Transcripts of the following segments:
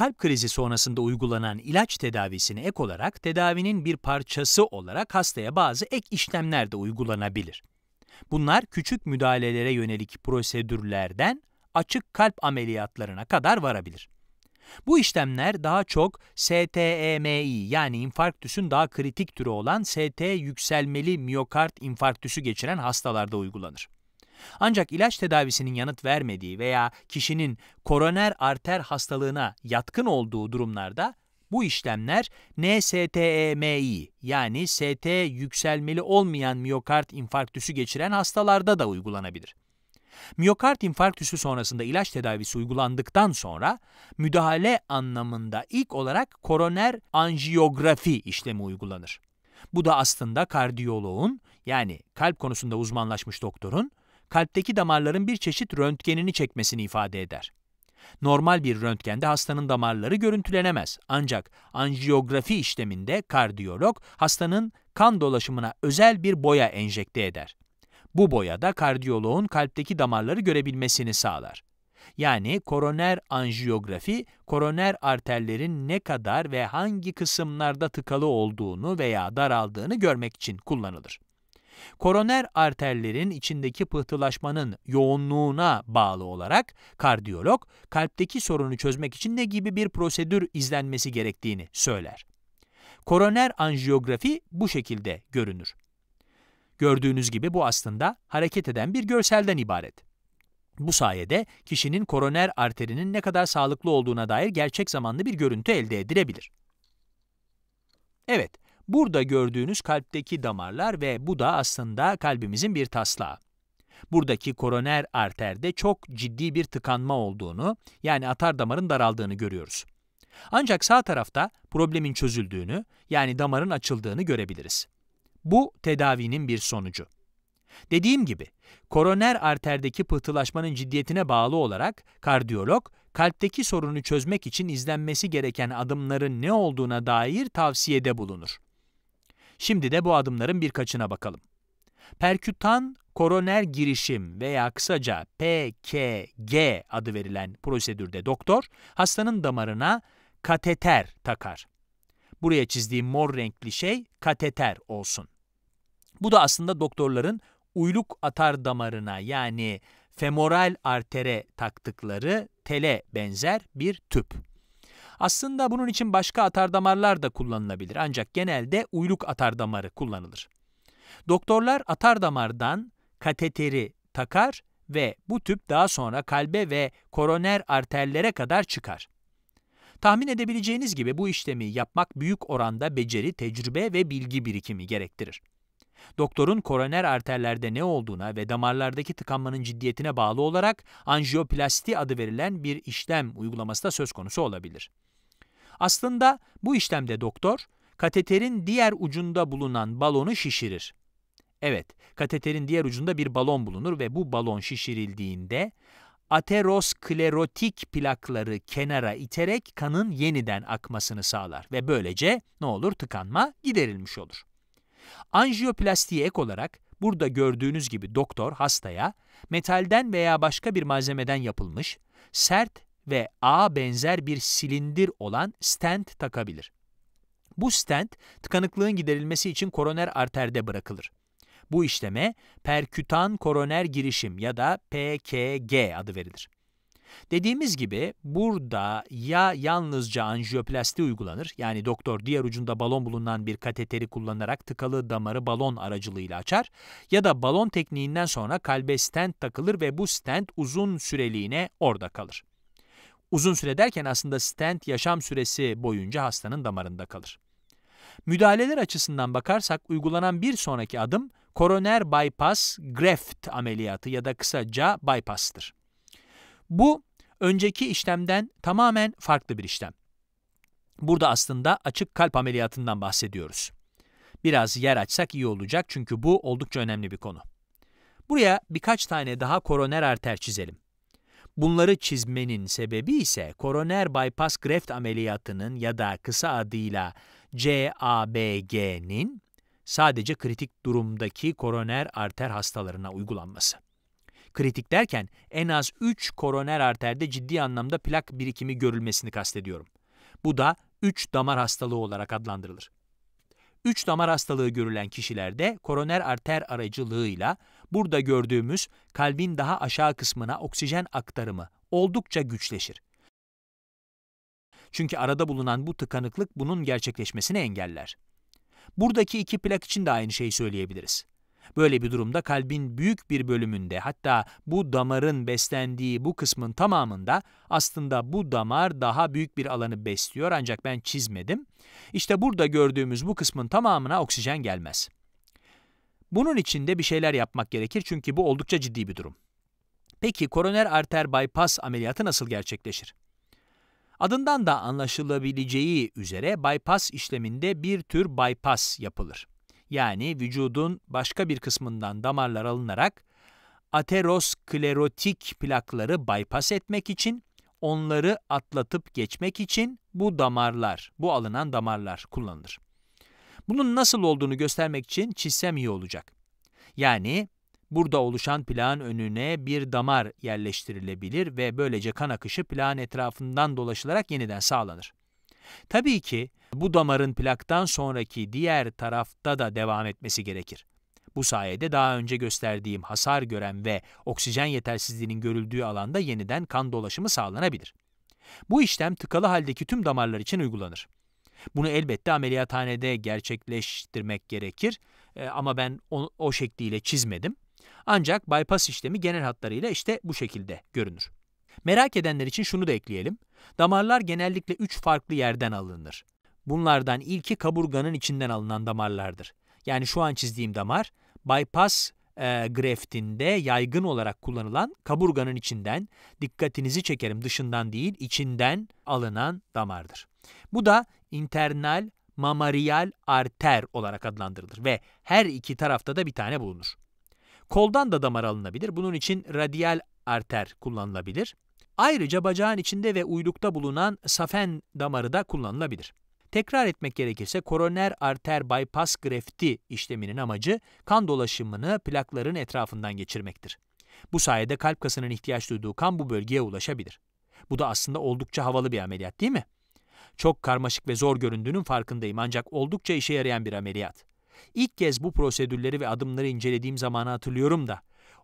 kalp krizi sonrasında uygulanan ilaç tedavisini ek olarak tedavinin bir parçası olarak hastaya bazı ek işlemler de uygulanabilir. Bunlar küçük müdahalelere yönelik prosedürlerden açık kalp ameliyatlarına kadar varabilir. Bu işlemler daha çok STEMI yani infarktüsün daha kritik türü olan ST yükselmeli miyokard infarktüsü geçiren hastalarda uygulanır. Ancak ilaç tedavisinin yanıt vermediği veya kişinin koroner arter hastalığına yatkın olduğu durumlarda bu işlemler NSTEMI yani ST yükselmeli olmayan miyokard infarktüsü geçiren hastalarda da uygulanabilir. Miyokard infarktüsü sonrasında ilaç tedavisi uygulandıktan sonra müdahale anlamında ilk olarak koroner anjiyografi işlemi uygulanır. Bu da aslında kardiyoloğun yani kalp konusunda uzmanlaşmış doktorun kalpteki damarların bir çeşit röntgenini çekmesini ifade eder. Normal bir röntgende hastanın damarları görüntülenemez. Ancak anjiyografi işleminde kardiyolog hastanın kan dolaşımına özel bir boya enjekte eder. Bu boya da kardiyoloğun kalpteki damarları görebilmesini sağlar. Yani koroner anjiyografi, koroner arterlerin ne kadar ve hangi kısımlarda tıkalı olduğunu veya daraldığını görmek için kullanılır. Koroner arterlerin içindeki pıhtılaşmanın yoğunluğuna bağlı olarak kardiyolog kalpteki sorunu çözmek için ne gibi bir prosedür izlenmesi gerektiğini söyler. Koroner anjiyografi bu şekilde görünür. Gördüğünüz gibi bu aslında hareket eden bir görselden ibaret. Bu sayede kişinin koroner arterinin ne kadar sağlıklı olduğuna dair gerçek zamanlı bir görüntü elde edilebilir. Evet, Burada gördüğünüz kalpteki damarlar ve bu da aslında kalbimizin bir taslağı. Buradaki koroner arterde çok ciddi bir tıkanma olduğunu, yani atar damarın daraldığını görüyoruz. Ancak sağ tarafta problemin çözüldüğünü, yani damarın açıldığını görebiliriz. Bu tedavinin bir sonucu. Dediğim gibi, koroner arterdeki pıhtılaşmanın ciddiyetine bağlı olarak kardiyolog, kalpteki sorunu çözmek için izlenmesi gereken adımların ne olduğuna dair tavsiyede bulunur. Şimdi de bu adımların birkaçına bakalım. Perkütan koroner girişim veya kısaca PKG adı verilen prosedürde doktor hastanın damarına kateter takar. Buraya çizdiğim mor renkli şey kateter olsun. Bu da aslında doktorların uyluk atar damarına yani femoral artere taktıkları tele benzer bir tüp. Aslında bunun için başka atardamarlar da kullanılabilir ancak genelde uyluk atardamarı kullanılır. Doktorlar atardamardan kateteri takar ve bu tüp daha sonra kalbe ve koroner arterlere kadar çıkar. Tahmin edebileceğiniz gibi bu işlemi yapmak büyük oranda beceri, tecrübe ve bilgi birikimi gerektirir. Doktorun koroner arterlerde ne olduğuna ve damarlardaki tıkanmanın ciddiyetine bağlı olarak anjiyoplasti adı verilen bir işlem uygulaması da söz konusu olabilir. Aslında bu işlemde doktor, kateterin diğer ucunda bulunan balonu şişirir. Evet, kateterin diğer ucunda bir balon bulunur ve bu balon şişirildiğinde aterosklerotik plakları kenara iterek kanın yeniden akmasını sağlar ve böylece ne olur tıkanma giderilmiş olur. Anjiyoplastiye ek olarak burada gördüğünüz gibi doktor hastaya metalden veya başka bir malzemeden yapılmış sert ve A benzer bir silindir olan stent takabilir. Bu stent tıkanıklığın giderilmesi için koroner arterde bırakılır. Bu işleme perkütan koroner girişim ya da PKG adı verilir. Dediğimiz gibi burada ya yalnızca anjiyoplasti uygulanır, yani doktor diğer ucunda balon bulunan bir kateteri kullanarak tıkalı damarı balon aracılığıyla açar ya da balon tekniğinden sonra kalbe stent takılır ve bu stent uzun süreliğine orada kalır. Uzun süre derken aslında stent yaşam süresi boyunca hastanın damarında kalır. Müdahaleler açısından bakarsak uygulanan bir sonraki adım koroner bypass graft ameliyatı ya da kısaca bypass'tır. Bu önceki işlemden tamamen farklı bir işlem. Burada aslında açık kalp ameliyatından bahsediyoruz. Biraz yer açsak iyi olacak çünkü bu oldukça önemli bir konu. Buraya birkaç tane daha koroner arter çizelim. Bunları çizmenin sebebi ise koroner bypass graft ameliyatının ya da kısa adıyla CABG'nin sadece kritik durumdaki koroner arter hastalarına uygulanması. Kritik derken en az 3 koroner arterde ciddi anlamda plak birikimi görülmesini kastediyorum. Bu da 3 damar hastalığı olarak adlandırılır. 3 damar hastalığı görülen kişilerde koroner arter aracılığıyla burada gördüğümüz kalbin daha aşağı kısmına oksijen aktarımı oldukça güçleşir. Çünkü arada bulunan bu tıkanıklık bunun gerçekleşmesini engeller. Buradaki iki plak için de aynı şeyi söyleyebiliriz. Böyle bir durumda kalbin büyük bir bölümünde hatta bu damarın beslendiği bu kısmın tamamında aslında bu damar daha büyük bir alanı besliyor ancak ben çizmedim. İşte burada gördüğümüz bu kısmın tamamına oksijen gelmez. Bunun için de bir şeyler yapmak gerekir çünkü bu oldukça ciddi bir durum. Peki koroner arter bypass ameliyatı nasıl gerçekleşir? Adından da anlaşılabileceği üzere bypass işleminde bir tür bypass yapılır yani vücudun başka bir kısmından damarlar alınarak aterosklerotik plakları bypass etmek için, onları atlatıp geçmek için bu damarlar, bu alınan damarlar kullanılır. Bunun nasıl olduğunu göstermek için çizsem iyi olacak. Yani burada oluşan plağın önüne bir damar yerleştirilebilir ve böylece kan akışı plağın etrafından dolaşılarak yeniden sağlanır. Tabii ki bu damarın plaktan sonraki diğer tarafta da devam etmesi gerekir. Bu sayede daha önce gösterdiğim hasar gören ve oksijen yetersizliğinin görüldüğü alanda yeniden kan dolaşımı sağlanabilir. Bu işlem tıkalı haldeki tüm damarlar için uygulanır. Bunu elbette ameliyathanede gerçekleştirmek gerekir e, ama ben o, o şekliyle çizmedim. Ancak bypass işlemi genel hatlarıyla işte bu şekilde görünür. Merak edenler için şunu da ekleyelim. Damarlar genellikle üç farklı yerden alınır. Bunlardan ilki kaburganın içinden alınan damarlardır. Yani şu an çizdiğim damar, bypass e, greftinde yaygın olarak kullanılan kaburganın içinden, dikkatinizi çekerim dışından değil, içinden alınan damardır. Bu da internal mamariyal arter olarak adlandırılır ve her iki tarafta da bir tane bulunur. Koldan da damar alınabilir. Bunun için radial arter kullanılabilir. Ayrıca bacağın içinde ve uylukta bulunan safen damarı da kullanılabilir. Tekrar etmek gerekirse koroner arter bypass grefti işleminin amacı kan dolaşımını plakların etrafından geçirmektir. Bu sayede kalp kasının ihtiyaç duyduğu kan bu bölgeye ulaşabilir. Bu da aslında oldukça havalı bir ameliyat değil mi? Çok karmaşık ve zor göründüğünün farkındayım ancak oldukça işe yarayan bir ameliyat. İlk kez bu prosedürleri ve adımları incelediğim zamanı hatırlıyorum da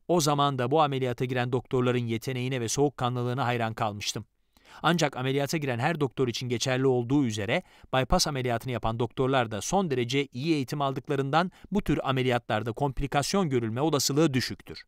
o zaman da bu ameliyata giren doktorların yeteneğine ve soğukkanlılığına hayran kalmıştım. Ancak ameliyata giren her doktor için geçerli olduğu üzere bypass ameliyatını yapan doktorlar da son derece iyi eğitim aldıklarından bu tür ameliyatlarda komplikasyon görülme olasılığı düşüktür.